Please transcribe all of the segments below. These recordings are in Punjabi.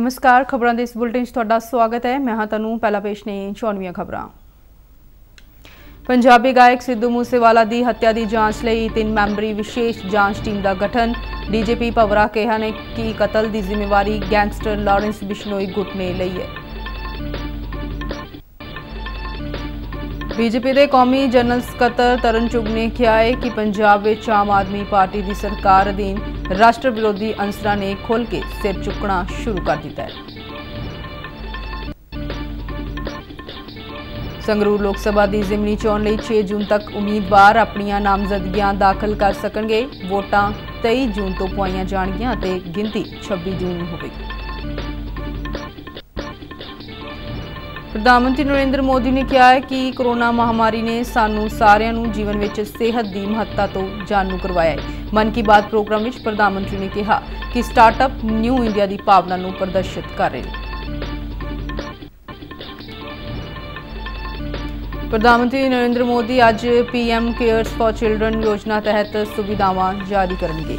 ਨਮਸਕਾਰ ਖਬਰਾਂ ਦੇ ਇਸ ਬੁਲਟਿਨ 'ਚ ਤੁਹਾਡਾ ਸਵਾਗਤ ਹੈ ਮੈਂ ਹਾਂ ਤੁਹਾਨੂੰ ਪਹਿਲਾ ਪੇਸ਼ ਨੇ 94 ਖਬਰਾਂ ਪੰਜਾਬੀ ਗਾਇਕ ਸਿੱਧੂ ਮੂਸੇਵਾਲਾ ਦੀ ਹੱਤਿਆ ਦੀ ਜਾਂਚ ਲਈ ਤਿੰਨ ਮੈਂਬਰੀ ਵਿਸ਼ੇਸ਼ ਜਾਂਚ ਟੀਮ ਦਾ ਗਠਨ ਡੀਜੀਪੀ ਪਵਰਾ ਕਿਹਾ ਨੇ ਕਿ ਕਤਲ ਦੀ ਜ਼ਿੰਮੇਵਾਰੀ ਗੈਂਗਸਟਰ ਲਾਰੈਂਸ ਬਿਸ਼ਨੋਈ ਗੁੱਟ ਨੇ ਲਈ ਹੈ ਬੀਜਪੀ ਦੇ ਕੌਮੀ ਜਨਰਲ ਸਕੱਤਰ ਤਰਨ ਚੁਗ ਨੇ ਕਿਹਾ ਹੈ ਕਿ ਪੰਜਾਬ ਵਿੱਚ ਆਮ ਆਦਮੀ ਪਾਰਟੀ ਦੀ ਸਰਕਾਰ ਅਧੀਨ ਰਾਸ਼ਟਰ ਵਿਰੋਧੀ ਅੰਸਰਾਂ ਨੇ ਖੋਲ ਕੇ ਸਿਰ ਚੁੱਕਣਾ ਸ਼ੁਰੂ ਕਰ ਦਿੱਤਾ ਹੈ ਸੰਗਰੂਰ ਲੋਕ ਸਭਾ ਦੀ ਜ਼ਿਮਨੀ ਚੋਣ ਲਈ 6 ਜੂਨ ਤੱਕ ਉਮੀਦਵਾਰ ਆਪਣੀਆਂ ਨਾਮਜ਼ਦਗੀਆਂ ਦਾਖਲ ਕਰ ਸਕਣਗੇ ਵੋਟਾਂ 23 ਜੂਨ ਤੋਂ ਪੁਆਈਆਂ ਜਾਣਗੀਆਂ ਅਤੇ ਗਿਣਤੀ 26 ਜੂਨ ਨੂੰ ਹੋਵੇਗੀ ਪ੍ਰਧਾਨ ਮੰਤਰੀ ਨਰਿੰਦਰ ਮੋਦੀ ਨੇ ਕਿਹਾ ਹੈ ਕਿ ਕੋਰੋਨਾ ਮਹਾਮਾਰੀ ਨੇ ਸਾਨੂੰ ਸਾਰਿਆਂ ਨੂੰ ਜੀਵਨ ਵਿੱਚ ਸਿਹਤ ਦੀ ਮਹੱਤਤਾ ਤੋਂ ਜਾਣੂ ਕਰਵਾਇਆ ਹੈ ਮਨ ਕੀ ਬਾਤ ਪ੍ਰੋਗਰਾਮ ਵਿੱਚ ਪ੍ਰਧਾਨ ਮੰਤਰੀ ਨੇ ਕਿਹਾ ਕਿ ਸਟਾਰਟਅਪ ਨਿਊ ਇੰਡੀਆ ਦੀ ਭਾਵਨਾ ਨੂੰ ਪ੍ਰਦਰਸ਼ਿਤ ਕਰ ਰਹੇ ਨੇ ਪ੍ਰਧਾਨ ਮੰਤਰੀ ਨਰਿੰਦਰ ਮੋਦੀ ਅੱਜ ਪੀਐਮ ਕੇਅਰਸ ਫਾਰ ਚਿਲड्रन ਯੋਜਨਾ ਤਹਿਤ ਸੁਵਿਧਾਵਾਂ ਜਾਰੀ ਕਰਨਗੇ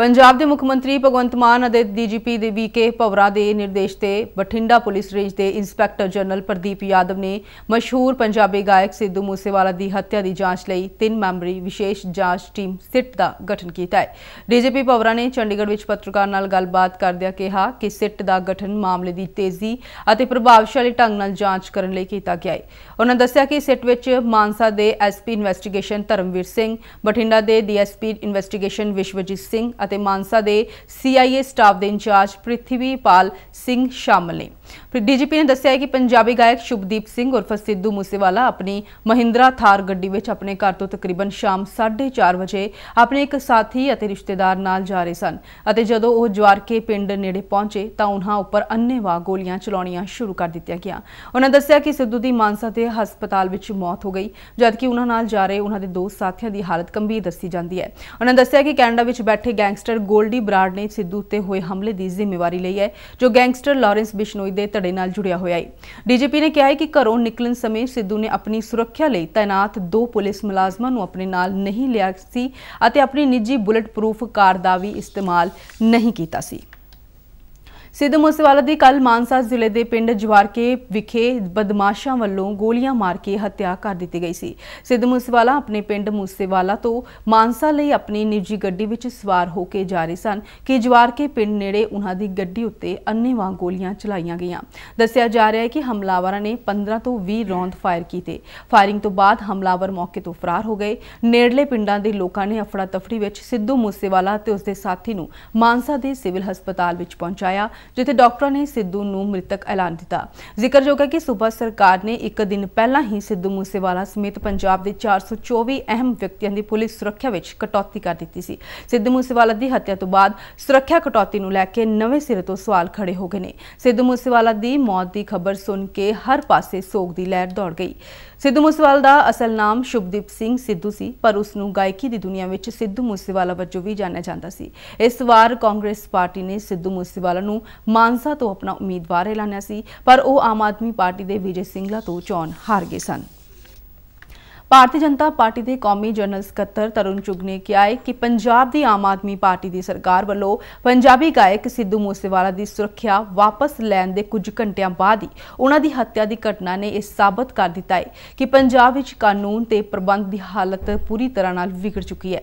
ਪੰਜਾਬ ਦੇ ਮੁੱਖ ਮੰਤਰੀ ਭਗਵੰਤ ਮਾਨ ਅਤੇ ਡੀਜੀਪੀ ਦੇ ਵੀਕੇ ਭਵਰਾ ਦੇ ਨਿਰਦੇਸ਼ ਤੇ ਬਠਿੰਡਾ ਪੁਲਿਸ ਰੇਂਜ ਦੇ ਇੰਸਪੈਕਟਰ ਜਨਰਲ ਪ੍ਰਦੀਪ ਯਾਦਵ ਨੇ ਮਸ਼ਹੂਰ ਪੰਜਾਬੀ ਗਾਇਕ ਸਿੱਧੂ ਮੂਸੇਵਾਲਾ ਦੀ ਹੱਤਿਆ ਦੀ ਜਾਂਚ ਲਈ ਤਿੰਨ ਮੈਂਬਰੀ ਵਿਸ਼ੇਸ਼ ਜਾਂਚ ਟੀਮ ਸਿੱਟ ਦਾ ਗਠਨ ਕੀਤਾ ਹੈ ਡੀਜੀਪੀ ਭਵਰਾ ਨੇ ਚੰਡੀਗੜ੍ਹ ਵਿੱਚ ਪੱਤਰਕਾਰ ਨਾਲ ਗੱਲਬਾਤ ਕਰਦਿਆਂ ਕਿਹਾ ਕਿ ਸਿੱਟ ਦਾ ਗਠਨ ਮਾਮਲੇ ਦੀ ਤੇਜ਼ੀ ਅਤੇ ਪ੍ਰਭਾਵਸ਼ਾਲੀ ਢੰਗ ਨਾਲ ਜਾਂਚ ਕਰਨ ਲਈ ਕੀਤਾ ਗਿਆ ਹੈ ਉਹਨਾਂ ਦੱਸਿਆ ਕਿ ਸਿੱਟ ਵਿੱਚ ਮਾਨਸਾ ਦੇ ਐਸਪੀ ਇਨਵੈਸਟੀਗੇਸ਼ਨ ਧਰਮਵੀਰ ਸਿੰਘ ਬਠਿੰਡਾ ਦੇ ਡੀਐਸਪੀ ਇਨਵੈਸਟੀਗੇਸ਼ਨ ਵਿਸ਼ਵਜੀਤ ਸਿੰਘ ਅਤੇ ਮਾਨਸਾ ਦੇ ਸੀਆਈਏ ਸਟਾਫ ਦੇ ਇੰਚਾਰਜ ਪ੍ਰਿਥਵੀਪਾਲ ਸਿੰਘ ਸ਼ਾਮਲ ਨੇ ਡੀਜੀਪੀ ਨੇ ਦੱਸਿਆ ਕਿ ਪੰਜਾਬੀ ਗਾਇਕ ਸ਼ੁਭਦੀਪ ਸਿੰਘ ਉਰਫ ਸਿੱਧੂ ਮੂਸੇਵਾਲਾ ਆਪਣੀ ਮਹਿੰਦਰਾ ਥਾਰ ਗੱਡੀ ਵਿੱਚ ਆਪਣੇ ਘਰ ਤੋਂ ਤਕਰੀਬਨ ਸ਼ਾਮ 4:30 ਵਜੇ ਆਪਣੇ ਇੱਕ ਸਾਥੀ ਅਤੇ ਰਿਸ਼ਤੇਦਾਰ ਨਾਲ ਜਾ ਰਹੇ ਸਨ ਅਤੇ ਜਦੋਂ ਉਹ ਜਵਾਰਕੇ ਪਿੰਡ ਨੇੜੇ ਪਹੁੰਚੇ ਤਾਂ ਉਹਨਾਂ ਉੱਪਰ ਅੰਨੇਵਾ ਗੋਲੀਆਂ ਚਲਾਉਣੀਆਂ ਸ਼ੁਰੂ ਕਰ ਦਿੱਤੀਆਂ ਗਿਆ ਉਹਨਾਂ ਦੱਸਿਆ ਕਿ ਸਿੱਧੂ ਦੀ ਮਾਨਸਾ ਦੇ ਹਸਪਤਾਲ ਵਿੱਚ ਮੌਤ ਹੋ ਗਈ ਜਦਕਿ ਉਹਨਾਂ ਨਾਲ ਜਾ ਰਹੇ ਉਹਨਾਂ ਦੇ ਦੋ ਸਾਥੀਆਂ ਦੀ ਹਾਲਤ ਗੰਭੀਰ ਦੱਸੀ ਜਾਂਦੀ ਹੈ ਉਹਨਾਂ ਦੱਸਿਆ ਕਿ ਕੈਨੇਡਾ ਵਿੱਚ ਬੈਠੇ ਗੈਂਗ ਗੈਂਗਸਟਰ ਗੋਲਡੀ ਬਰਾੜ ਨੇ ਸਿੱਧੂ ਤੇ ਹੋਏ ਹਮਲੇ ਦੀ ਜ਼ਿੰਮੇਵਾਰੀ ਲਈ ਹੈ ਜੋ ਗੈਂਗਸਟਰ ਲਾਰੈਂਸ ਬਿਸ਼ਨੋਈ ਦੇ ਧੜੇ ਨਾਲ ਜੁੜਿਆ ਹੋਇਆ ਹੈ ਡੀਜੀਪੀ ਨੇ ਕਿਹਾ ਹੈ ਕਿ ਘਰੋਂ ਨਿਕਲਣ ਸਮੇਂ ਸਿੱਧੂ ਨੇ ਆਪਣੀ ਸੁਰੱਖਿਆ ਲਈ ਤਾਇਨਾਤ ਦੋ ਪੁਲਿਸ ਮੁਲਾਜ਼ਮਾਂ ਨੂੰ ਆਪਣੇ ਨਾਲ ਨਹੀਂ ਲਿਆ ਸੀ ਅਤੇ ਆਪਣੀ ਨਿੱਜੀ ਬੁਲਟ ਪ੍ਰੂਫ ਕਾਰ ਦਾ ਵੀ ਇਸਤੇਮਾਲ ਨਹੀਂ ਕੀਤਾ ਸੀ ਸਿੱਧੂ ਮੂਸੇਵਾਲਾ ਦੀ ਕੱਲ ਮਾਨਸਾ ਜ਼ਿਲ੍ਹੇ ਦੇ ਪਿੰਡ ਜਵਾਰਕੇ ਵਿਖੇ ਬਦਮਾਸ਼ਾਂ ਵੱਲੋਂ ਗੋਲੀਆਂ ਮਾਰ ਕੇ ਹੱਤਿਆ ਕਰ ਦਿੱਤੀ ਗਈ ਸੀ ਸਿੱਧੂ ਮੂਸੇਵਾਲਾ ਆਪਣੇ ਪਿੰਡ ਮੂਸੇਵਾਲਾ ਤੋਂ ਮਾਨਸਾ ਲਈ ਆਪਣੀ ਨਿੱਜੀ ਗੱਡੀ ਵਿੱਚ ਸਵਾਰ ਹੋ ਕੇ ਜਾ ਰਹੇ ਸਨ ਕਿ ਜਵਾਰਕੇ ਪਿੰਡ ਨੇੜੇ ਉਹਨਾਂ ਦੀ ਗੱਡੀ ਉੱਤੇ ਅੰਨੇਵਾਹ ਗੋਲੀਆਂ ਚਲਾਈਆਂ ਗਈਆਂ ਦੱਸਿਆ ਜਾ ਰਿਹਾ ਹੈ ਕਿ ਹਮਲਾਵਰਾਂ ਨੇ 15 ਤੋਂ 20 ਰੌਂਦ ਫਾਇਰ ਕੀਤੇ ਫਾਇਰਿੰਗ ਤੋਂ ਬਾਅਦ ਹਮਲਾਵਰ ਮੌਕੇ ਤੋਂ ਫਰਾਰ ਹੋ ਗਏ ਨੇੜਲੇ ਪਿੰਡਾਂ ਦੇ ਲੋਕਾਂ ਨੇ ਅਫੜਾ ਤਫੜੀ ਵਿੱਚ ਸਿੱਧੂ ਮੂਸੇਵਾਲਾ ਤੇ ਉਸਦੇ ਸਾਥੀ ਨੂੰ ਮਾਨਸਾ ਦੇ ਸਿਵਲ ਹਸਪਤਾਲ ਵਿੱਚ ਪਹੁੰਚਾਇਆ ਜਿੱਥੇ ਡਾਕਟਰਾਂ ਨੇ ਸਿੱਧੂ ਨੂੰ ਮ੍ਰਿਤਕ ਐਲਾਨ ਦਿੱਤਾ ਜ਼ਿਕਰਯੋਗ ਹੈ ਕਿ ਸੂਬਾ ਸਰਕਾਰ ਨੇ ਇੱਕ ਦਿਨ ਪਹਿਲਾਂ ਹੀ ਸਿੱਧੂ ਮੂਸੇਵਾਲਾ ਸਮੇਤ ਪੰਜਾਬ ਦੇ 424 ਅਹਿਮ ਵਿਅਕਤੀਆਂ ਦੀ ਪੁਲਿਸ ਸੁਰੱਖਿਆ ਵਿੱਚ ਕਟੌਤੀ ਕਰ ਦਿੱਤੀ ਸੀ ਸਿੱਧੂ ਮੂਸੇਵਾਲਾ ਦੀ ਹੱਤਿਆ ਤੋਂ ਬਾਅਦ ਸੁਰੱਖਿਆ ਕਟੌਤੀ ਨੂੰ ਲੈ ਕੇ ਨਵੇਂ ਸਿਰੇ ਤੋਂ ਸਵਾਲ ਖੜੇ ਹੋ ਗਏ ਨੇ ਸਿੱਧੂ ਮੂਸੇਵਾਲਾ ਦੀ ਮੌਤ ਦੀ ਖਬਰ ਸੁਣ ਕੇ ਹਰ ਪਾਸੇ ਸੋਗ ਦੀ ਲਹਿਰ ਦੌੜ ਗਈ ਸਿੱਧੂ ਮੂਸੇਵਾਲਾ ਦਾ ਅਸਲ ਨਾਮ ਸ਼ੁਭਦੀਪ ਸਿੰਘ ਸਿੱਧੂ ਸੀ ਪਰ ਉਸ ਨੂੰ ਗਾਇਕੀ ਦੀ ਦੁਨੀਆ ਵਿੱਚ ਸਿੱਧੂ ਮੂਸੇਵਾਲਾ ਵਜੋਂ ਵੀ ਜਾਣਿਆ ਜਾਂਦਾ ਸੀ ਇਸ ਵਾਰ ਕਾਂਗਰਸ ਪਾਰਟੀ ਨੇ ਸਿੱਧੂ ਮੂਸੇਵਾਲਾ ਨੂੰ ਮਾਨਸਾ ਤੋਂ ਆਪਣਾ ਉਮੀਦਵਾਰ ਐਲਾਨਿਆ ਸੀ ਪਰ ਉਹ ਆਮ ਆਦਮੀ ਪਾਰਟੀ ਦੇ ਵਿਜੇ ਸਿੰਘਲਾ ਤੋਂ ਚੋਣ ਹਾਰ ਗਏ ਸਨ ਭਾਰਤੀ ਜਨਤਾ ਪਾਰਟੀ ਦੇ ਕੌਮੀ ਜਨਰਲ ਸਕੱਤਰ ਤਰੁਣ ਚੁਗ ਨੇ ਕਿਹਾ ਹੈ ਕਿ ਪੰਜਾਬ ਦੀ ਆਮ ਆਦਮੀ ਪਾਰਟੀ ਦੀ ਸਰਕਾਰ ਵੱਲੋਂ ਪੰਜਾਬੀ ਗਾਇਕ ਸਿੱਧੂ ਮੂਸੇਵਾਲਾ ਦੀ ਸੁਰੱਖਿਆ ਵਾਪਸ ਲੈਣ ਦੇ ਕੁਝ ਘੰਟਿਆਂ ਬਾਅਦ ਹੀ ਉਹਨਾਂ ਦੀ ਹੱਤਿਆ ਦੀ ਘਟਨਾ ਨੇ ਇਹ ਸਾਬਤ ਕਰ ਦਿੱਤਾ ਹੈ ਕਿ ਪੰਜਾਬ ਵਿੱਚ ਕਾਨੂੰਨ ਤੇ ਪ੍ਰਬੰਧ ਦੀ ਹਾਲਤ ਪੂਰੀ ਤਰ੍ਹਾਂ ਨਾਲ ਵਿਗੜ ਚੁੱਕੀ ਹੈ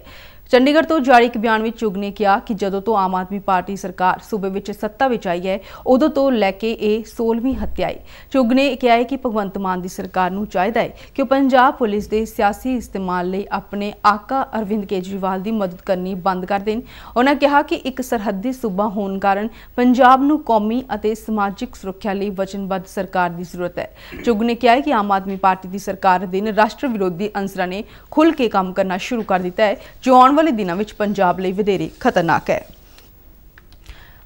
ਚੰਡੀਗੜ੍ਹ ਤੋਂ ਜਾਰੀ ਇੱਕ ਬਿਆਨ ਵਿੱਚ ਚੁਗ ਨੇ ਕਿਹਾ ਕਿ ਜਦੋਂ ਤੋਂ ਆਮ ਆਦਮੀ ਪਾਰਟੀ ਸਰਕਾਰ ਸੂਬੇ ਵਿੱਚ ਸੱਤਾ ਵਿੱਚ ਆਈ ਹੈ ਉਦੋਂ ਤੋਂ ਲੈ ਕੇ ਇਹ 16ਵੀਂ ਹੱਤਿਆ ਹੈ ਚੁਗ ਨੇ ਕਿਹਾ ਹੈ ਕਿ ਭਗਵੰਤ ਮਾਨ ਦੀ ਸਰਕਾਰ ਨੂੰ ਚਾਹੀਦਾ ਹੈ ਕਿ ਉਹ ਪੰਜਾਬ ਪੁਲਿਸ ਦੇ ਸਿਆਸੀ ਇਸਤੇਮਾਲ ਲਈ ਆਪਣੇ ਆਕਾ ਅਰਵਿੰਦ ਕੇਜਰੀਵਾਲ ਦੀ ਮਦਦ ਕਰਨੀ ਬੰਦ ਕਰ ਦੇਣ ਉਹਨਾਂ ਕਿਹਾ ਕਿ ਇੱਕ ਸਰਹੱਦੀ ਸੂਬਾ ਹੋਣ ਕਾਰਨ ਪੰਜਾਬ ਨੂੰ ਕੌਮੀ ਅਤੇ ਸਮਾਜਿਕ ਸੁਰੱਖਿਆ ਲਈ ਵਚਨਬੱਧ ਸਰਕਾਰ ਦੀ ਜ਼ਰੂਰਤ ਹੈ ਚੁਗ ਨੇ ਕਿਹਾ ਕਿ ਆਮ ਆਦਮੀ ਪਾਰਟੀ ਦੀ ਸਰਕਾਰ ਦੇ ਰਾਸ਼ਟਰ ਵਿਰੋਧੀ ਅੰਸਰਾਂ ਨੇ ਖੁੱਲ ਕੇ ਕੰਮ ਕਰਨਾ ਸ਼ੁਰੂ ਕਰ ਦਿੱਤਾ ਹੈ ਜੋ ਆਉਣ ਵਾਲੇ ਦਿਨਾਂ ਵਿੱਚ ਪੰਜਾਬ ਲਈ ਵਧੇਰੇ ਖਤਰਨਾਕ ਹੈ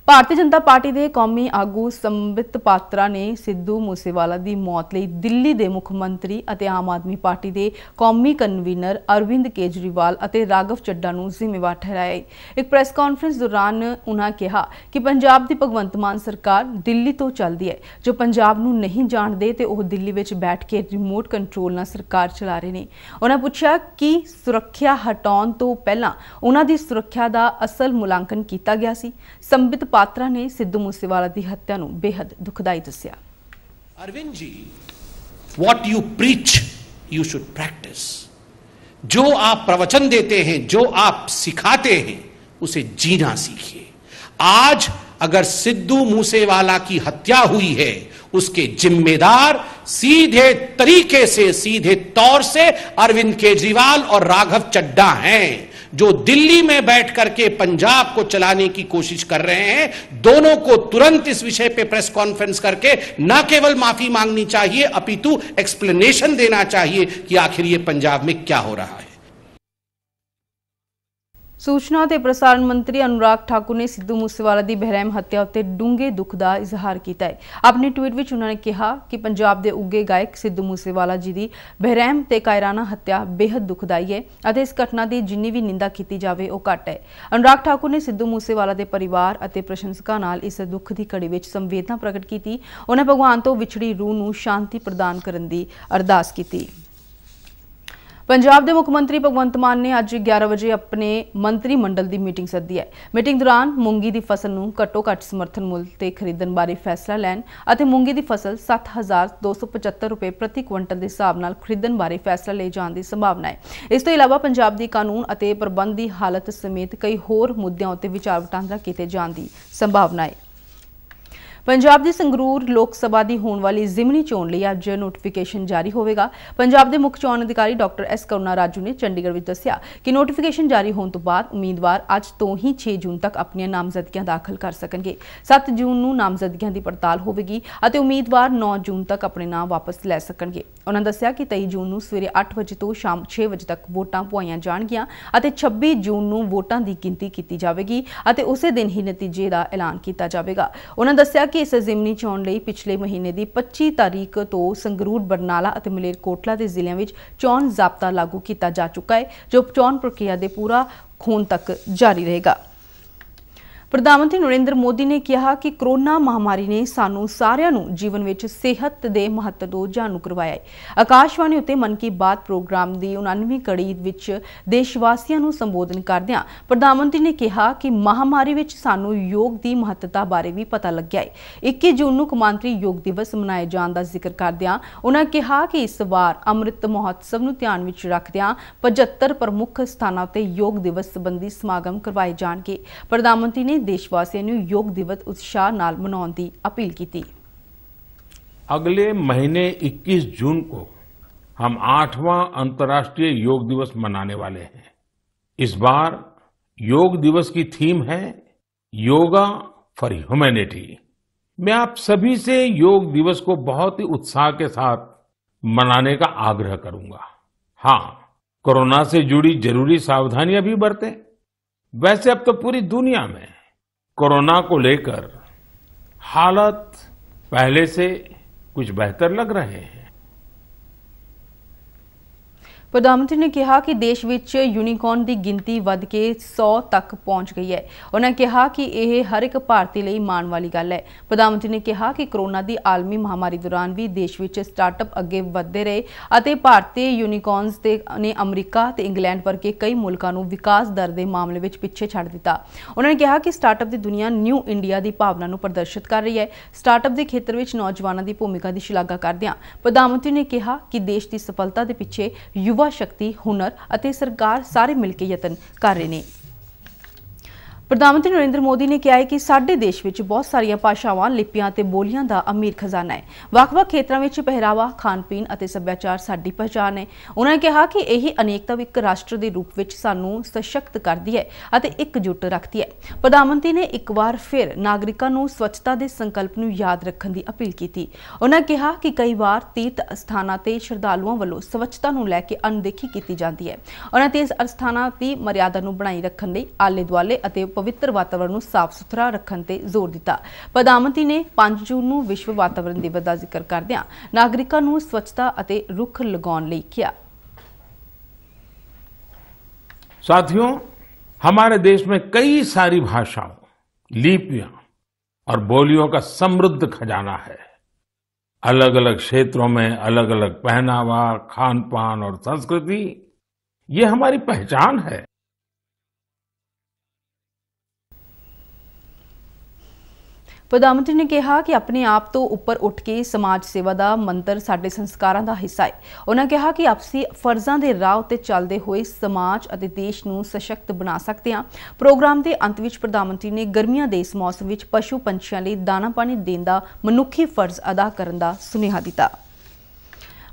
ਭਾਰਤੀ ਜਨਤਾ ਪਾਰਟੀ ਦੇ ਕੌਮੀ ਆਗੂ ਸੰਬਿਤ ਪਾਤਰਾ ਨੇ ਸਿੱਧੂ ਮੂਸੇਵਾਲਾ ਦੀ ਮੌਤ ਲਈ ਦਿੱਲੀ ਦੇ ਮੁੱਖ ਮੰਤਰੀ ਅਤੇ ਆਮ ਆਦਮੀ ਪਾਰਟੀ ਦੇ ਕੌਮੀ ਕਨਵੀਨਰ ਅਰਵਿੰਦ ਕੇਜਰੀਵਾਲ ਅਤੇ ਰਾਗਵ ਚੱਡਾ ਨੂੰ ਜ਼ਿੰਮੇਵਾਰ ਠਹਿਰਾਇਆ ਇੱਕ ਪ੍ਰੈਸ ਕਾਨਫਰੰਸ ਦੌਰਾਨ ਉਨ੍ਹਾਂ ਕਿਹਾ ਕਿ ਪੰਜਾਬ ਦੀ ਭਗਵੰਤ ਮਾਨ ਸਰਕਾਰ ਦਿੱਲੀ ਤੋਂ ਚੱਲਦੀ ਹੈ ਜੋ ਪੰਜਾਬ ਨੂੰ ਨਹੀਂ ਜਾਣਦੇ ਤੇ ਉਹ ਦਿੱਲੀ ਵਿੱਚ ਬੈਠ ਕੇ ਰਿਮੋਟ ਕੰਟਰੋਲ ਨਾਲ ਸਰਕਾਰ ਚਲਾ ਰਹੇ ਨੇ ਉਹਨਾਂ ਪੁੱਛਿਆ ਕਿ ਸੁਰੱਖਿਆ ਹਟਾਉਣ ਤੋਂ ਪਹਿਲਾਂ ਉਹਨਾਂ ਦੀ ਸੁਰੱਖਿਆ ਦਾ ਅਸਲ ਮੁਲਾਂਕਣ ਕੀਤਾ ਗਿਆ ਸੀ ਸੰਬਿਤ पात्रा ने सिद्धू મૂસેવાલા हत्या હત્યા बेहद दुखदायी दसिया Arvind ji what you preach you should practise जो आप प्रवचन देते हैं जो आप सिखाते हैं उसे जीना सीखिए आज अगर सिद्धू मूसेवाला की हत्या हुई है उसके जिम्मेदार सीधे तरीके से सीधे तौर से अरविंद केजरीवाल और राघव चड्डा हैं जो दिल्ली में बैठ करके पंजाब को चलाने की कोशिश कर रहे हैं दोनों को तुरंत इस विषय पे प्रेस कॉन्फ्रेंस करके न केवल माफी मांगनी चाहिए अपितु एक्सप्लेनेशन देना चाहिए कि आखिर ये पंजाब में क्या हो रहा है ਸੂਚਨਾ ਤੇ ਪ੍ਰਸਾਰਣ ਮੰਤਰੀ ਅਨੁਰਾਗ ਠਾਕੁਰ ਨੇ ਸਿੱਧੂ ਮੂਸੇਵਾਲਾ ਦੀ ਬਹਿਰਾਮ ਹੱਤਿਆ ਉੱਤੇ ਡੂੰਘੇ ਦੁੱਖ ਦਾ ਇਜ਼ਹਾਰ ਕੀਤਾ ਹੈ ਆਪਣੇ ਟਵੀਟ ਵਿੱਚ ਉਹਨਾਂ ਨੇ ਕਿਹਾ ਕਿ ਪੰਜਾਬ ਦੇ ਉੱਗੇ ਗਾਇਕ ਸਿੱਧੂ ਮੂਸੇਵਾਲਾ ਜੀ ਦੀ ਬਹਿਰਾਮ ਤੇ ਕਾਇਰਾਨਾ ਹੱਤਿਆ ਬੇਹੱਦ ਦੁਖਦਾਈ ਹੈ ਅਤੇ ਇਸ ਘਟਨਾ ਦੀ ਜਿੰਨੀ ਵੀ ਨਿੰਦਾ ਕੀਤੀ ਜਾਵੇ ਉਹ ਘੱਟ ਹੈ ਅਨੁਰਾਗ ਠਾਕੁਰ ਨੇ ਸਿੱਧੂ ਮੂਸੇਵਾਲਾ ਦੇ ਪਰਿਵਾਰ ਅਤੇ ਪ੍ਰਸ਼ੰਸਕਾਂ ਨਾਲ ਇਸ ਦੁੱਖ ਦੀ ਘੜੀ ਵਿੱਚ ਸੰਵੇਦਨਾ ਪ੍ਰਗਟ ਕੀਤੀ ਉਹਨਾਂ ਭਗਵਾਨ ਤੋਂ ਵਿਛੜੀ ਰੂਹ ਨੂੰ ਸ਼ਾਂਤੀ ਪ੍ਰਦਾਨ ਕਰਨ ਦੀ ਅਰਦਾਸ ਕੀਤੀ ਪੰਜਾਬ ਦੇ ਮੁੱਖ ਮੰਤਰੀ ਭਗਵੰਤ ਮਾਨ ਨੇ ਅੱਜ 11 ਵਜੇ ਆਪਣੇ ਮੰਤਰੀ ਮੰਡਲ ਦੀ ਮੀਟਿੰਗ ਸੱਦੀ ਹੈ ਮੀਟਿੰਗ ਦੌਰਾਨ ਮੂੰਗੀ ਦੀ ਫਸਲ ਨੂੰ ਘੱਟੋ ਘੱਟ ਸਮਰਥਨ ਮੁੱਲ ਤੇ ਖਰੀਦਣ ਬਾਰੇ ਫੈਸਲਾ ਲੈਣ ਅਤੇ ਮੂੰਗੀ ਦੀ ਫਸਲ 7275 ਰੁਪਏ ਪ੍ਰਤੀ ਕੁਇੰਟਲ ਦੇ ਹਿਸਾਬ ਨਾਲ ਖਰੀਦਣ ਬਾਰੇ ਫੈਸਲਾ ਲਏ ਜਾਣ ਦੀ ਸੰਭਾਵਨਾ ਹੈ ਇਸ ਤੋਂ ਇਲਾਵਾ ਪੰਜਾਬ ਦੀ ਕਾਨੂੰਨ ਅਤੇ ਪ੍ਰਬੰਧ ਦੀ ਹਾਲਤ ਸਮੇਤ ਕਈ ਹੋਰ ਮੁੱਦਿਆਂ ਉੱਤੇ ਵਿਚਾਰ ਵਟਾਂਦਰਾ ਕੀਤੇ ਜਾਣ ਦੀ ਸੰਭਾਵਨਾ ਹੈ ਪੰਜਾਬ ਦੀ ਸੰਗਰੂਰ ਲੋਕ ਸਭਾ ਦੀ ਹੋਣ ਵਾਲੀ ਜ਼ਿਮਨੀ ਚੋਣ ਲਈ ਅੱਜ ਨੋਟੀਫਿਕੇਸ਼ਨ ਜਾਰੀ ਹੋਵੇਗਾ ਪੰਜਾਬ ਦੇ ਮੁੱਖ ਚੋਣ ਅਧਿਕਾਰੀ ਡਾਕਟਰ ਐਸ ਕਰੁਣਾ ਰਾਜੂ ਨੇ ਚੰਡੀਗੜ੍ਹ ਵਿੱਚ ਦੱਸਿਆ ਕਿ ਨੋਟੀਫਿਕੇਸ਼ਨ ਜਾਰੀ ਹੋਣ ਤੋਂ ਬਾਅਦ ਉਮੀਦਵਾਰ ਅੱਜ ਤੋਂ ਹੀ 6 ਜੂਨ ਤੱਕ ਆਪਣੀਆਂ ਨਾਮਜ਼ਦਗੀਆਂ ਦਾਖਲ ਕਰ ਸਕਣਗੇ 7 ਜੂਨ ਨੂੰ ਨਾਮਜ਼ਦਗੀਆਂ ਦੀ ਪੜਤਾਲ ਹੋਵੇਗੀ ਅਤੇ ਉਮੀਦਵਾਰ 9 ਜੂਨ ਤੱਕ ਆਪਣੇ ਨਾਮ ਵਾਪਸ ਲੈ ਸਕਣਗੇ ਉਹਨਾਂ ਦੱਸਿਆ ਕਿ 23 ਜੂਨ ਨੂੰ ਸਵੇਰੇ 8 ਵਜੇ ਤੋਂ ਸ਼ਾਮ 6 ਵਜੇ ਤੱਕ ਵੋਟਾਂ ਪੁਆਈਆਂ ਜਾਣਗੀਆਂ ਅਤੇ 26 ਜੂਨ ਨੂੰ ਵੋਟਾਂ ਦੀ ਗਿਣਤੀ ਕੀਤੀ ਜਾਵੇਗੀ ਅਤੇ ਉਸੇ ਦਿਨ ਹੀ ਨਤੀਜੇ ਦਾ ਐਲਾਨ ਕੀਤਾ ਜਾਵੇਗਾ ਉਹਨਾਂ ਦੱਸਿਆ ਕਿ ਇਸ ਜ਼ਿਮਨੀ ਚੋਣ ਲਈ ਪਿਛਲੇ ਮਹੀਨੇ ਦੀ 25 ਤਾਰੀਖ ਤੋਂ ਸੰਗਰੂਰ ਬਰਨਾਲਾ ਅਤੇ ਮਲੇਰਕੋਟਲਾ ਦੇ ਜ਼ਿਲ੍ਹਿਆਂ ਵਿੱਚ ਚੋਣ ਜ਼ਾਬਤਾ ਲਾਗੂ ਕੀਤਾ ਜਾ ਚੁੱਕਾ ਹੈ ਜੋ ਚੋਣ ਪ੍ਰਕਿਰਿਆ ਦੇ ਪੂਰਾ ਖੂਨ ਤੱਕ ਜਾਰੀ ਰਹੇਗਾ ਪ੍ਰਧਾਨ ਮੰਤਰੀ ਨਰਿੰਦਰ ਮੋਦੀ ਨੇ ਕਿਹਾ ਕਿ ਕਰੋਨਾ ਮਹਾਮਾਰੀ ਨੇ ਸਾਨੂੰ ਸਾਰਿਆਂ ਨੂੰ ਜੀਵਨ ਵਿੱਚ ਸਿਹਤ ਦੇ ਮਹੱਤਵ ਤੋਂ ਜਾਣੂ ਕਰਵਾਇਆ ਹੈ ਆਕਾਸ਼ਵਾਣੀ ਉਤੇ ਮਨ ਕੀ ਬਾਤ ਪ੍ਰੋਗਰਾਮ ਦੀ 99ਵੀਂ ਕੜੀ ਵਿੱਚ ਦੇਸ਼ ਵਾਸੀਆਂ ਨੂੰ ਸੰਬੋਧਨ ਕਰਦਿਆਂ ਪ੍ਰਧਾਨ ਮੰਤਰੀ ਨੇ ਕਿਹਾ ਕਿ ਮਹਾਮਾਰੀ ਵਿੱਚ ਸਾਨੂੰ ਯੋਗ ਦੀ ਮਹੱਤਤਾ ਬਾਰੇ ਵੀ ਪਤਾ ਲੱਗਿਆ ਹੈ 21 ਜੂਨ ਨੂੰ ਕਮਾਂਤਰੀ ਯੋਗ ਦਿਵਸ ਮਨਾਏ ਜਾਣ ਦਾ ਜ਼ਿਕਰ ਕਰਦਿਆਂ ਉਨ੍ਹਾਂ ਕਿਹਾ ਕਿ ਇਸ ਵਾਰ ਅੰਮ੍ਰਿਤ ਮਹੋਤਸਵ ਨੂੰ ਧਿਆਨ ਵਿੱਚ ਰੱਖਦਿਆਂ 75 ਪ੍ਰਮੁੱਖ ਸਥਾਨਾਂ ਤੇ ਯੋਗ ਦਿਵਸ ਸੰਬੰਧੀ ਸਮਾਗਮ ਕਰਵਾਏ ਜਾਣਗੇ ਪ੍ਰਧਾਨ ਮੰਤਰੀ ਨੇ देशवासियों ਵਾਸੀਆਂ योग दिवस उत्साह ਉਤਸ਼ਾਹ मनाने की अपील की थी अगले महीने 21 जून को हम आठवां अंतर्राष्ट्रीय योग दिवस मनाने वाले हैं इस बार योग दिवस की थीम है योगा फॉर ह्यूमैनिटी मैं आप सभी से योग दिवस को बहुत ही उत्साह के साथ मनाने का आग्रह करूंगा हाँ कोरोना से जुड़ी जरूरी सावधानियां भी बरतें वैसे अब तो पूरी दुनिया में कोरोना को लेकर हालत पहले से कुछ बेहतर लग रहे हैं ਪ੍ਰਧਾਨ ਮੰਤਰੀ ਨੇ ਕਿਹਾ ਕਿ ਦੇਸ਼ ਵਿੱਚ ਯੂਨੀਕੋਰਨ ਦੀ ਗਿਣਤੀ ਵੱਧ ਕੇ 100 ਤੱਕ ਪਹੁੰਚ ਗਈ ਹੈ ਉਹਨਾਂ ਕਿਹਾ ਕਿ ਇਹ ਹਰ ਇੱਕ ਭਾਰਤੀ ਲਈ ਮਾਣ ਵਾਲੀ ਗੱਲ ਹੈ ਪ੍ਰਧਾਨ ਮੰਤਰੀ ਨੇ ਕਿਹਾ ਕਿ ਕਰੋਨਾ ਦੀ ਆਲਮੀ ਮਹਾਮਾਰੀ ਦੌਰਾਨ ਵੀ ਦੇਸ਼ ਵਿੱਚ ਸਟਾਰਟਅਪ ਅੱਗੇ ਵਧਦੇ ਰਹੇ ਅਤੇ ਭਾਰਤੀ ਯੂਨੀਕੋਰਨਸ ਨੇ ਅਮਰੀਕਾ ਤੇ ਇੰਗਲੈਂਡ ਵਰਗੇ ਕਈ ਮੁਲਕਾਂ ਨੂੰ ਵਿਕਾਸ ਦਰ ਦੇ ਮਾਮਲੇ ਵਿੱਚ ਪਿੱਛੇ ਛੱਡ ਦਿੱਤਾ ਉਹਨਾਂ ਨੇ ਕਿਹਾ ਕਿ ਸਟਾਰਟਅਪ ਦੀ ਦੁਨੀਆ ਨਿਊ ਇੰਡੀਆ ਦੀ ਭਾਵਨਾ ਨੂੰ ਪ੍ਰਦਰਸ਼ਿਤ ਕਰ ਰਹੀ ਹੈ ਸਟਾਰਟਅਪ ਦੇ ਖੇਤਰ ਵਿੱਚ ਨੌਜਵਾਨਾਂ ਦੀ ਭੂਮਿਕਾ ਦੀ ਸ਼ਲਾਘਾ ਕਰਦਿਆਂ ਪ੍ਰਧਾਨ ਮੰਤਰੀ ਨੇ ਕਿਹਾ ਕਿ ਦੇਸ਼ ਦੀ ਸਫਲਤਾ ਦੇ ਪਿੱਛੇ ਯੁਵਾ ਯੁਵਾ ਸ਼ਕਤੀ ਹੁਨਰ ਅਤੇ ਸਰਕਾਰ ਸਾਰੇ ਮਿਲ ਕੇ ਯਤਨ ਕਰ ਰਹੇ ਨੇ ਪ੍ਰਧਾਨ ਮੰਤਰੀ ਨਰਿੰਦਰ ਮੋਦੀ ਨੇ ਕਿਹਾ ਹੈ ਕਿ ਸਾਡੇ ਦੇਸ਼ ਵਿੱਚ ਬਹੁਤ ਸਾਰੀਆਂ ਭਾਸ਼ਾਵਾਂ ਲਿਪੀਆਂ ਤੇ ਬੋਲੀਆਂ ਦਾ ਅਮੀਰ ਖਜ਼ਾਨਾ ਹੈ ਵੱਖ-ਵੱਖ ਖੇਤਰਾਂ ਵਿੱਚ ਪਹਿਰਾਵਾ ਖਾਣ-ਪੀਣ ਅਤੇ ਸੱਭਿਆਚਾਰ ਸਾਡੀ ਪਛਾਣ ਹੈ ਉਹਨਾਂ ਨੇ ਕਿਹਾ ਕਿ ਇਹ ਅਨੇਕਤਾ ਇੱਕ ਰਾਸ਼ਟਰ ਦੇ ਰੂਪ ਵਿੱਚ ਸਾਨੂੰ ਸਸ਼ਕਤ ਕਰਦੀ ਹੈ ਅਤੇ ਇਕਜੁੱਟ ਰੱਖਦੀ ਹੈ ਪ੍ਰਧਾਨ ਮੰਤਰੀ ਨੇ ਇੱਕ ਵਾਰ ਫਿਰ ਨਾਗਰਿਕਾਂ ਨੂੰ ਸਵੱਛਤਾ ਦੇ ਸੰਕਲਪ ਨੂੰ ਯਾਦ ਰੱਖਣ ਦੀ ਅਪੀਲ ਕੀਤੀ ਉਹਨਾਂ ਕਿਹਾ ਕਿ ਕਈ ਵਾਰ ਤੀਰਥ ਸਥਾਨਾਂ ਤੇ ਸ਼ਰਧਾਲੂਆਂ ਵੱਲੋਂ ਸਵੱਛਤਾ ਨੂੰ ਲੈ ਕੇ ਅਣਦੇਖੀ ਕੀਤੀ ਜਾਂਦੀ ਹੈ ਉਹਨਾਂ ਤੇ ਇਸ ਸਥਾਨਾਂ ਦੀ ਮਰਿਆਦਾ ਨੂੰ ਬਣਾਈ ਰੱਖਣ ਲਈ ਆਲੇ-ਦੁਆਲੇ ਅਤੇ पवित्र वातावरण साफ सुथरा रखने जोर दिता प्रधानमंत्री ने पांच जून में विश्व वातावरण दिवस का जिक्र करद नागरिकों स्वच्छता रुख लगा साथियों हमारे देश में कई सारी भाषाओं लिपियां और बोलियों का समृद्ध खजाना है अलग अलग क्षेत्रों में अलग अलग पहनावा खान पान और संस्कृति ये हमारी पहचान है ਪ੍ਰਧਾਨ ਮੰਤਰੀ ਨੇ ਕਿਹਾ ਕਿ ਆਪਣੇ ਆਪ ਤੋਂ ਉੱਪਰ ਉੱਠ ਕੇ ਸਮਾਜ ਸੇਵਾ ਦਾ ਮੰਤਰ ਸਾਡੇ ਸੰਸਕਾਰਾਂ ਦਾ ਹਿੱਸਾ ਹੈ ਉਹਨਾਂ ਕਿਹਾ ਕਿ ਆਪਸੀ ਫਰਜ਼ਾਂ ਦੇ ਰਾਹ ਉੱਤੇ ਚੱਲਦੇ ਹੋਏ ਸਮਾਜ ਅਤੇ ਦੇਸ਼ ਨੂੰ ਸਸ਼ਕਤ ਬਣਾ ਸਕਦੇ ਹਾਂ ਪ੍ਰੋਗਰਾਮ ਦੇ ਅੰਤ ਵਿੱਚ ਪ੍ਰਧਾਨ ਮੰਤਰੀ ਨੇ ਗਰਮੀਆਂ ਦੇ ਇਸ ਮੌਸਮ ਵਿੱਚ ਪਸ਼ੂ ਪੰਛੀਆਂ ਲਈ ਦਾਣਾ ਪਾਣੀ ਦੇਣ ਦਾ ਮਨੁੱਖੀ ਫਰਜ਼ ਅਦਾ ਕਰਨ ਦਾ ਸੁਨੇਹਾ ਦਿੱਤਾ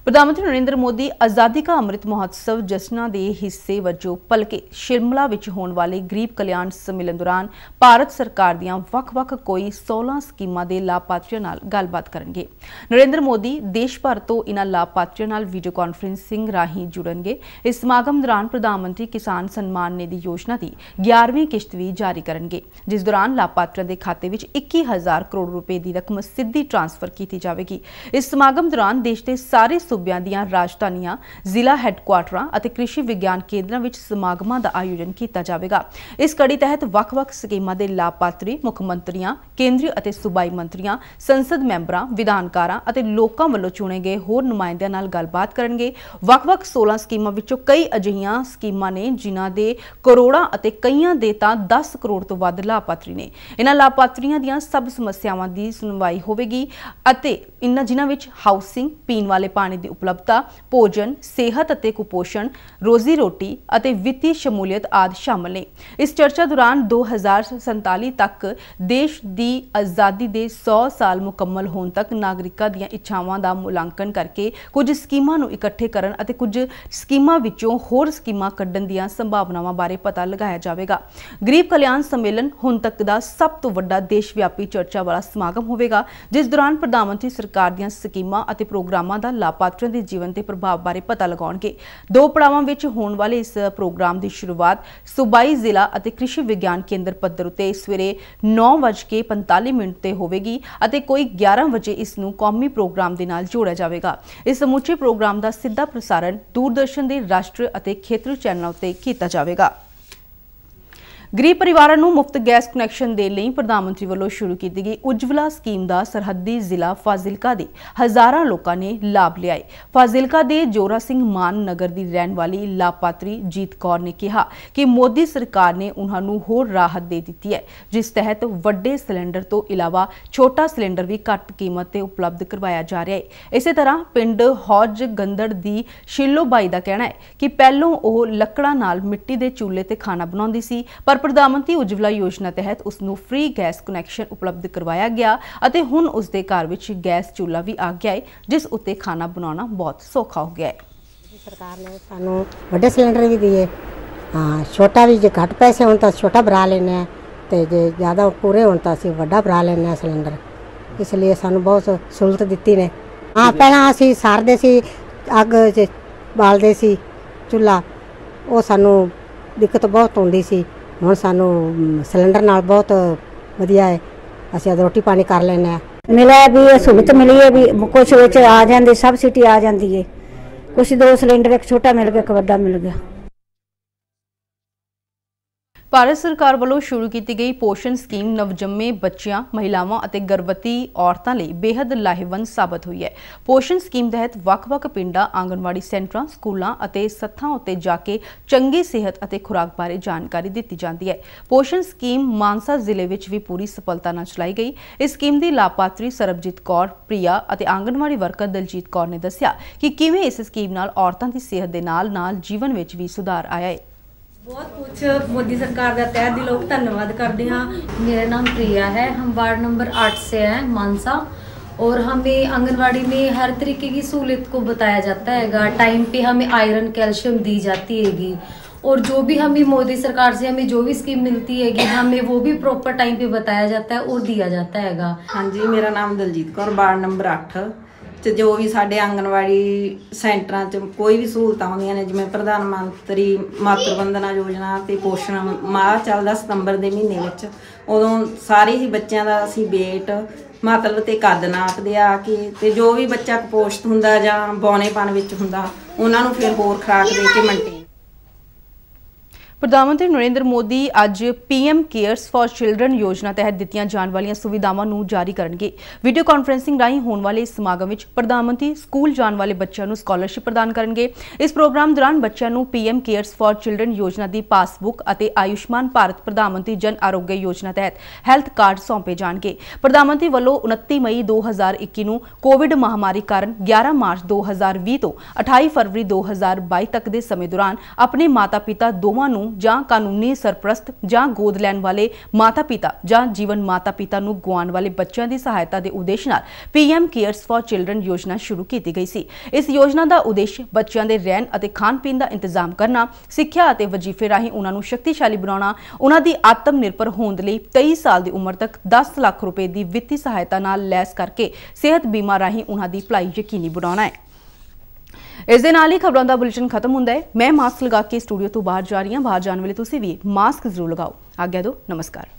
ਪ੍ਰਧਾਨ ਮੰਤਰੀ ਨਰਿੰਦਰ ਮੋਦੀ ਆਜ਼ਾਦੀ ਕਾ ਅੰਮ੍ਰਿਤ ਮਹੋਤਸਵ ਜਸ਼ਨਾਂ ਦੇ ਹਿੱਸੇ ਵਜੋਂ ਪਲਕੇ ਸ਼ਿਮਲਾ ਵਿੱਚ ਹੋਣ ਵਾਲੇ ਗਰੀਬ ਕਲਿਆਣ ਸਮਿਲਨ ਦੌਰਾਨ ਭਾਰਤ ਸਰਕਾਰ ਦੀਆਂ ਵੱਖ-ਵੱਖ ਕੋਈ 16 ਸਕੀਮਾਂ ਦੇ ਲਾਭਪਾਤਰੀਆਂ ਨਾਲ ਗੱਲਬਾਤ ਕਰਨਗੇ ਨਰਿੰਦਰ ਮੋਦੀ ਦੇਸ਼ ਭਰ ਤੋਂ ਇਹਨਾਂ ਲਾਭਪਾਤਰੀਆਂ ਨਾਲ ਵੀਡੀਓ ਕਾਨਫਰੰਸਿੰਗ ਰਾਹੀਂ ਜੁੜਨਗੇ ਇਸ ਸਮਾਗਮ ਦੌਰਾਨ ਪ੍ਰਧਾਨ ਮੰਤਰੀ ਕਿਸਾਨ ਸਨਮਾਨ ਨਿਧੀ ਯੋਜਨਾ ਦੀ 11ਵੀਂ ਕਿਸ਼ਤ ਵੀ ਜਾਰੀ ਕਰਨਗੇ ਜਿਸ ਦੌਰਾਨ ਲਾਭਪਾਤਰੀਆਂ ਦੇ ਖਾਤੇ ਵਿੱਚ 21000 ਕਰੋੜ ਰੁਪਏ ਦੀ ਰਕਮ ਸਿੱਧੀ ਟ੍ਰਾਂਸਫਰ ਕੀਤੀ ਜਾਵੇਗੀ ਇਸ ਸਮਾਗਮ ਦੌਰਾਨ ਦੇਸ਼ ਦੇ ਸਾਰੇ ਸੂਬਿਆਂ ਦੀਆਂ ਰਾਜਧਾਨੀਆਂ ਜ਼ਿਲ੍ਹਾ ਹੈੱਡਕੁਆਟਰਾਂ ਅਤੇ ਕ੍ਰਿਸ਼ੀ ਵਿਗਿਆਨ ਕੇਂਦਰਾਂ ਵਿੱਚ ਸਮਾਗਮਾਂ ਦਾ ਆਯੋਜਨ ਕੀਤਾ ਜਾਵੇਗਾ ਇਸ ਕੜੀ ਤਹਿਤ ਵੱਖ-ਵੱਖ ਸਕੀਮਾਂ ਦੇ ਲਾਭਪਾਤਰੀ ਮੁੱਖ ਮੰਤਰੀਆਂ ਕੇਂਦਰੀ ਅਤੇ ਸੂਬਾਈ ਮੰਤਰੀਆਂ ਸੰਸਦ ਮੈਂਬਰਾਂ ਵਿਧਾਨਕਾਰਾਂ ਅਤੇ ਲੋਕਾਂ ਵੱਲੋਂ ਚੁਣੇ ਗਏ ਹੋਰ ਨੁਮਾਇੰਦਿਆਂ ਨਾਲ ਗੱਲਬਾਤ ਕਰਨਗੇ ਵੱਖ-ਵੱਖ 16 ਸਕੀਮਾਂ ਵਿੱਚੋਂ ਕਈ ਅਜਿਹੀਆਂ ਸਕੀਮਾਂ ਨੇ ਜਿਨ੍ਹਾਂ ਦੇ ਕਰੋੜਾਂ ਅਤੇ ਕਈਆਂ ਦੇ ਤਾਂ 10 ਕਰੋੜ ਤੋਂ ਵੱਧ ਲਾਭਪਾਤਰੀ ਨੇ ਇਹਨਾਂ ਲਾਭਪਾਤਰੀਆਂ ਦੀਆਂ ਸਭ ਸਮੱਸਿਆਵਾਂ ਦੀ ਸੁਣਵਾਈ ਹੋਵੇਗੀ ਅਤੇ ਇਨ੍ਹਾਂ ਜਿਨ੍ਹਾਂ ਵਿੱਚ ਹਾਊਸਿੰਗ ਪੀਣ ਵਾਲੇ ਪਾਣੀ ਦੀ ਉਪਲਬਧਤਾ ਭੋਜਨ ਸਿਹਤ ਅਤੇ ਕੁਪੋਸ਼ਣ ਰੋਜ਼ੀ ਰੋਟੀ ਅਤੇ ਵਿੱਤੀ ਸ਼ਮੂਲੀਅਤ ਆਦਿ ਸ਼ਾਮਲ ਨੇ ਇਸ ਚਰਚਾ ਦੌਰਾਨ 2047 ਤੱਕ ਦੇਸ਼ ਦੀ ਆਜ਼ਾਦੀ ਦੇ 100 ਸਾਲ ਮੁਕੰਮਲ ਹੋਣ ਤੱਕ ਨਾਗਰਿਕਾਂ ਦੀਆਂ ਇੱਛਾਵਾਂ ਦਾ ਮੁਲਾਂਕਣ ਕਰਕੇ ਕੁਝ ਸਕੀਮਾਂ ਨੂੰ ਇਕੱਠੇ ਕਰਨ ਅਤੇ ਕੁਝ ਸਕੀਮਾਂ ਵਿੱਚੋਂ ਹੋਰ ਸਕੀਮਾਂ ਕੱਢਣ ਦੀਆਂ ਸੰਭਾਵਨਾਵਾਂ ਬਾਰੇ ਪਤਾ ਲਗਾਇਆ ਜਾਵੇਗਾ ਗਰੀਬ ਕਲਿਆਣ ਸੰਮੇਲਨ ਹੁਣ ਤੱਕ ਦਾ ਸਭ ਤੋਂ ਵੱਡਾ ਦੇਸ਼ ਵਿਆਪੀ ਚਰਚਾ ਵਾਲਾ ਸਮਾਗਮ ਹੋਵੇਗਾ ਜਿਸ ਦੌਰਾਨ ਪ੍ਰਧਾਨ ਮੰਤਰੀ ਸਰਕਾਰ ਦੀਆਂ ਸਕੀਮਾਂ ਅਤੇ ਪ੍ਰੋਗਰਾਮਾਂ ਦਾ ਲਾਭਪਾਤ ਡਾਕਟਰਾਂ ਦੇ ਜੀਵਨ ਤੇ ਪ੍ਰਭਾਵ ਬਾਰੇ ਪਤਾ ਲਗਾਉਣਗੇ ਦੋ ਪੜਾਵਾਂ ਵਿੱਚ ਹੋਣ ਵਾਲੇ ਇਸ ਪ੍ਰੋਗਰਾਮ ਦੀ ਸ਼ੁਰੂਆਤ ਸੁਬਾਈ ਜ਼ਿਲ੍ਹਾ ਅਤੇ ਕ੍ਰਿਸ਼ੀ ਵਿਗਿਆਨ ਕੇਂਦਰ ਪੱਧਰ ਉਤੇ ਸਵੇਰੇ 9:45 ਮਿੰਟ ਤੇ ਹੋਵੇਗੀ ਅਤੇ ਕੋਈ 11 ਵਜੇ ਇਸ ਨੂੰ ਕੌਮੀ ਪ੍ਰੋਗਰਾਮ ਦੇ ਨਾਲ ਜੋੜਿਆ ਜਾਵੇਗਾ ਇਸ ਸਮੁੱਚੇ ਪ੍ਰੋਗਰਾਮ ਦਾ ਸਿੱਧਾ ਪ੍ਰਸਾਰਣ ਦੂਰਦਰਸ਼ਨ ਦੇ ਰਾਸ਼ਟਰੀ ਅਤੇ ਖੇਤਰੀ ਚੈਨਲਾਂ ਉਤੇ ਕੀਤਾ ਜਾਵੇਗਾ ਗਰੀਬ ਪਰਿਵਾਰਾਂ ਨੂੰ ਮੁਫਤ ਗੈਸ ਕਨੈਕਸ਼ਨ ਦੇਣ ਲਈ ਪ੍ਰਧਾਨ ਮੰਤਰੀ ਵੱਲੋਂ ਸ਼ੁਰੂ ਕੀਤੀ ਗਈ ਉਜਵਲਾ ਸਕੀਮ ਦਾ ਸਰਹੱਦੀ ਜ਼ਿਲ੍ਹਾ ਫਾਜ਼ਿਲਕਾ ਦੇ ਹਜ਼ਾਰਾਂ ਲੋਕਾਂ ਨੇ ਲਾਭ ਲਿਆਏ ਫਾਜ਼ਿਲਕਾ ਦੇ ਜੋਰਾ ਸਿੰਘ ਮਾਨ ਨਗਰ ਦੀ ਰਹਿਣ ਵਾਲੀ ਲਾਪਾਤਰੀ ਜੀਤ ਕੌਰ ਨੇ ਕਿਹਾ ਕਿ ਮੋਦੀ ਸਰਕਾਰ ਨੇ ਉਹਨਾਂ ਨੂੰ ਹੋਰ ਰਾਹਤ ਦੇ ਦਿੱਤੀ ਹੈ ਜਿਸ ਤਹਿਤ ਵੱਡੇ ਸਿਲੰਡਰ ਤੋਂ ਇਲਾਵਾ ਛੋਟਾ ਸਿਲੰਡਰ ਵੀ ਘੱਟ ਕੀਮਤ ਤੇ ਉਪਲਬਧ ਕਰਵਾਇਆ ਜਾ ਰਿਹਾ ਹੈ ਇਸੇ ਤਰ੍ਹਾਂ ਪਿੰਡ ਹੌਜ ਗੰਦੜ ਦੀ ਸ਼ਿਲੋਬਾਈ ਦਾ ਕਹਿਣਾ ਹੈ ਕਿ ਪਹਿਲਾਂ ਉਹ ਲੱਕੜਾਂ ਨਾਲ ਮਿੱਟੀ ਦੇ ਚੁੱਲ੍ਹੇ ਤੇ ਖਾਣਾ ਬਣਾਉਂਦੀ ਸੀ ਪਰ ਪਰ ਪ੍ਰਧਾਨ ਮੰਤਰੀ ਉਜਵਲਾ ਯੋਜਨਾ ਤਹਿਤ ਉਸ ਨੂੰ ਫ੍ਰੀ ਗੈਸ ਕਨੈਕਸ਼ਨ ਉਪਲਬਧ ਕਰਵਾਇਆ ਗਿਆ ਅਤੇ ਹੁਣ ਉਸ ਦੇ ਘਰ ਵਿੱਚ ਗੈਸ ਚੁੱਲ੍ਹਾ ਵੀ ਆ ਗਿਆ ਹੈ ਜਿਸ ਉੱਤੇ ਖਾਣਾ ਬਣਾਉਣਾ ਬਹੁਤ ਸੌਖਾ ਹੋ ਗਿਆ ਹੈ ਸਰਕਾਰ ਨੇ ਸਾਨੂੰ ਵੱਡੇ ਸਿਲੰਡਰ ਵੀ ਦਿੱਤੇ ਹਾਂ ਛੋਟਾ ਵੀ ਜੇ ਘੱਟ ਪੈਸੇ ਹੋਣ ਤਾਂ ਛੋਟਾ ਭਰਾ ਲੈਣਾ ਹੈ ਤੇ ਜੇ ਜ਼ਿਆਦਾ ਪੂਰੇ ਹੋਣ ਤਾਂ ਅਸੀਂ ਵੱਡਾ ਭਰਾ ਲੈਣਾ ਸਿਲੰਡਰ ਇਸ ਲਈ ਸਾਨੂੰ ਬਹੁਤ ਸਹੂਲਤ ਦਿੱਤੀ ਨੇ ਹਾਂ ਪਹਿਲਾਂ ਅਸੀਂ ਸਰਦੇ ਸੀ ਅੱਗ ਬਾਲਦੇ ਸੀ ਚੁੱਲਾ ਉਹ ਸਾਨੂੰ ਦਿੱਕਤ ਬਹੁਤ ਹੁੰਦੀ ਸੀ ਹੁਣ ਸਾਨੂੰ ਸਿਲੰਡਰ ਨਾਲ ਬਹੁਤ ਵਧੀਆ ਹੈ ਅਸੀਂ ਅਦ ਰੋਟੀ ਪਾਣੀ ਕਰ ਲੈਣਾ ਆ ਮਿਲਿਆ ਵੀ ਇਹ ਸੁਵਿਧਾ ਮਿਲੀ ਹੈ ਵੀ ਕੁਛ ਵਿੱਚ ਆ ਜਾਂਦੀ ਸਬਸਿਡੀ ਆ ਜਾਂਦੀ ਹੈ ਕੁਛ ਦੋ ਸਿਲੰਡਰ ਇੱਕ ਛੋਟਾ ਮਿਲ ਗਿਆ ਇੱਕ ਵੱਡਾ ਮਿਲ ਗਿਆ ਭਾਰਤ ਸਰਕਾਰ ਵੱਲੋਂ ਸ਼ੁਰੂ ਕੀਤੀ ਗਈ ਪੋਸ਼ਣ ਸਕੀਮ ਨਵਜੰਮੇ ਬੱਚਿਆਂ, ਮਹਿਲਾਵਾਂ ਅਤੇ ਗਰਭਵਤੀ ਔਰਤਾਂ ਲਈ ਬੇहद ਲਾਹੇਵੰਦ ਸਾਬਤ ਹੋਈ ਹੈ। ਪੋਸ਼ਣ ਸਕੀਮ ਤਹਿਤ ਵੱਖ-ਵੱਖ ਪਿੰਡਾਂ, ਆਂਗਣਵਾੜੀ ਸੈਂਟਰਾਂ, ਸਕੂਲਾਂ ਅਤੇ ਸੱਥਾਂ ਉੱਤੇ ਜਾ ਕੇ ਚੰਗੀ ਸਿਹਤ ਅਤੇ ਖੁਰਾਕ ਬਾਰੇ ਜਾਣਕਾਰੀ ਦਿੱਤੀ ਜਾਂਦੀ ਹੈ। ਪੋਸ਼ਣ ਸਕੀਮ ਮਾਨਸਾ ਜ਼ਿਲ੍ਹੇ ਵਿੱਚ ਵੀ ਪੂਰੀ ਸਫਲਤਾ ਨਾਲ ਚਲਾਈ ਗਈ। ਇਸ ਸਕੀਮ ਦੀ ਲਾਭਪਾਤਰੀ ਸਰਬਜੀਤ ਕੌਰ, ਪ੍ਰਿਆ ਅਤੇ ਆਂਗਣਵਾੜੀ ਵਰਕਰ ਦਲਜੀਤ ਕੌਰ ਨੇ ਦੱਸਿਆ ਕਿ ਕਿਵੇਂ ਇਸ ਸਕੀਮ ਨਾਲ ਔਰਤਾਂ ਦੀ ਸਿਹਤ ਦੇ ਨਾਲ-ਨਾਲ ਜੀਵਨ ਵਿੱਚ ਵੀ ਸੁਧਾਰ ਆਇਆ ਹੈ। बहुत कुछ मोदी सरकार का ਤਹਿ ਦਿਲੋਂ धन्यवाद करते ਹਾਂ मेरा नाम प्रिया है हम वार्ड नंबर आठ से हैं मानसा और हमें आंगनबाड़ी में हर तरीके की सहूलियत को बताया जाता हैगा टाइम पे हमें आयरन कैल्शियम दी जाती हैगी और जो भी हमें मोदी सरकार से हमें जो भी स्कीम मिलती हैगी हमें वो भी प्रॉपर टाइम पे बताया जाता है और दिया जाता हैगा हाँ जी मेरा नाम दलजीत कौर वार्ड नंबर आठ ਤੇ ਜੋ ਵੀ ਸਾਡੇ ਆਂਗਣਵਾੜੀ ਸੈਂਟਰਾਂ 'ਚ ਕੋਈ ਵੀ ਸਹੂਲਤਾਂ ਹੁੰਦੀਆਂ ਨੇ ਜਿਵੇਂ ਪ੍ਰਧਾਨ ਮੰਤਰੀ ਮਾਤਰ ਵੰਦਨਾ ਯੋਜਨਾ ਤੇ ਪੋਸ਼ਣ ਮਾਹ ਚੱਲਦਾ ਸਤੰਬਰ ਦੇ ਮਹੀਨੇ ਵਿੱਚ ਉਦੋਂ ਸਾਰੇ ਹੀ ਬੱਚਿਆਂ ਦਾ ਅਸੀਂ weight ਮਤਲਬ ਤੇ ਕੱਦ ਨਾਪਦੇ ਆ ਕਿ ਤੇ ਜੋ ਵੀ ਬੱਚਾ ਕੁਪੋਸ਼ਤ ਹੁੰਦਾ ਜਾਂ ਬੌਨੇਪਨ ਵਿੱਚ ਹੁੰਦਾ ਉਹਨਾਂ ਨੂੰ ਫਿਰ ਹੋਰ ਖਰਾਕ ਦੇ ਕੇ ਮੰਟੇ ਪ੍ਰਧਾਨ ਮੰਤਰੀ ਨਰਿੰਦਰ ਮੋਦੀ ਅੱਜ ਪੀਐਮ ਕੇਅਰਸ ਫਾਰ ਚਿਲਡਰਨ ਯੋਜਨਾ ਤਹਿਤ ਦਿੱਤੀਆਂ ਜਾਣ ਵਾਲੀਆਂ ਸੁਵਿਧਾਵਾਂ ਨੂੰ ਜਾਰੀ ਕਰਨਗੇ ਵੀਡੀਓ ਕਾਨਫਰੈਂਸਿੰਗ ਰਾਹੀਂ ਹੋਣ ਵਾਲੇ ਇਸ ਸਮਾਗਮ ਵਿੱਚ ਪ੍ਰਧਾਨ ਮੰਤਰੀ ਸਕੂਲ ਜਾਣ ਵਾਲੇ ਬੱਚਿਆਂ ਨੂੰ ਸਕਾਲਰਸ਼ਿਪ ਪ੍ਰਦਾਨ ਕਰਨਗੇ ਇਸ ਪ੍ਰੋਗਰਾਮ ਦੌਰਾਨ ਬੱਚਿਆਂ ਨੂੰ ਪੀਐਮ ਕੇਅਰਸ ਫਾਰ ਚਿਲਡਰਨ ਯੋਜਨਾ ਦੀ ਪਾਸਬੁੱਕ ਅਤੇ ਆਯੁਸ਼ਮਾਨ ਭਾਰਤ ਪ੍ਰਧਾਨ ਮੰਤਰੀ ਜਨ ਆਰੋਗਯ ਯੋਜਨਾ ਤਹਿਤ ਹੈਲਥ ਕਾਰਡ ਸੌਂਪੇ ਜਾਣਗੇ ਪ੍ਰਧਾਨ ਮੰਤਰੀ ਵੱਲੋਂ 29 ਮਈ 2021 ਨੂੰ ਕੋਵਿਡ ਮਹਾਮਾਰੀ ਕਾਰਨ 11 ਮਾਰਚ 2020 ਤੋਂ 28 ਫਰਵਰੀ 2022 ਤੱਕ ਦੇ ਸਮੇਂ ਦੌਰਾਨ ਆਪਣੇ ਮਾਤਾ-ਪਿਤਾ ਦੋਵਾਂ ਨੂੰ ਨੂੰ ਜਾਂ ਕਾਨੂੰਨੀ ਸਰਪ੍ਰਸਤ ਜਾਂ ਗੋਦ ਲੈਣ ਵਾਲੇ ਮਾਤਾ-ਪਿਤਾ ਜਾਂ ਜੀਵਨ ਮਾਤਾ-ਪਿਤਾ ਨੂੰ ਗੁਆਉਣ ਵਾਲੇ ਬੱਚਿਆਂ ਦੀ ਸਹਾਇਤਾ ਦੇ ਉਦੇਸ਼ ਨਾਲ ਪੀਐਮ ਕੇਅਰਸ ਫਾਰ ਚਿਲਡਰਨ ਯੋਜਨਾ ਸ਼ੁਰੂ ਕੀਤੀ ਗਈ ਸੀ ਇਸ ਯੋਜਨਾ ਦਾ ਉਦੇਸ਼ ਬੱਚਿਆਂ ਦੇ ਰਹਿਣ ਅਤੇ ਖਾਣ-ਪੀਣ ਦਾ ਇੰਤਜ਼ਾਮ ਕਰਨਾ ਸਿੱਖਿਆ ਅਤੇ ਵਜੀਫੇ ਰਾਹੀਂ ਉਹਨਾਂ ਨੂੰ ਸ਼ਕਤੀਸ਼ਾਲੀ ਬਣਾਉਣਾ ਉਹਨਾਂ ਦੀ ਆਤਮ ਨਿਰਭਰ ਹੋਣ ਦੇ ਲਈ 23 ਸਾਲ ਦੀ ਉਮਰ ਤੱਕ 10 ਲੱਖ ਰੁਪਏ ਦੀ ਵਿੱਤੀ ਸਹਾਇਤਾ ਨਾਲ ਲੈਸ ਕਰਕੇ ਸਿਹਤ ਬੀਮਾ ਰਾਹੀਂ ਉਹਨਾਂ ਦੀ ਭਲਾਈ ਯਕੀਨੀ ਬਣਾਉਣਾ ਹੈ ਇਸ ਦੇ ਨਾਲ ਹੀ ਖਬਰਾਂ ਦਾ ਬੁਲੇਟਿਨ ਖਤਮ ਹੁੰਦਾ ਹੈ ਮੈਂ ਮਾਸਕ ਲਗਾ ਕੇ ਸਟੂਡੀਓ ਤੋਂ ਬਾਹਰ ਜਾ ਰਹੀ ਹਾਂ ਬਾਹਰ ਜਾਣ ਵੇਲੇ ਤੁਸੀਂ ਵੀ ਮਾਸਕ ਜ਼ਰੂਰ ਲਗਾਓ ਆਗਿਆ ਦੋ ਨਮਸਕਾਰ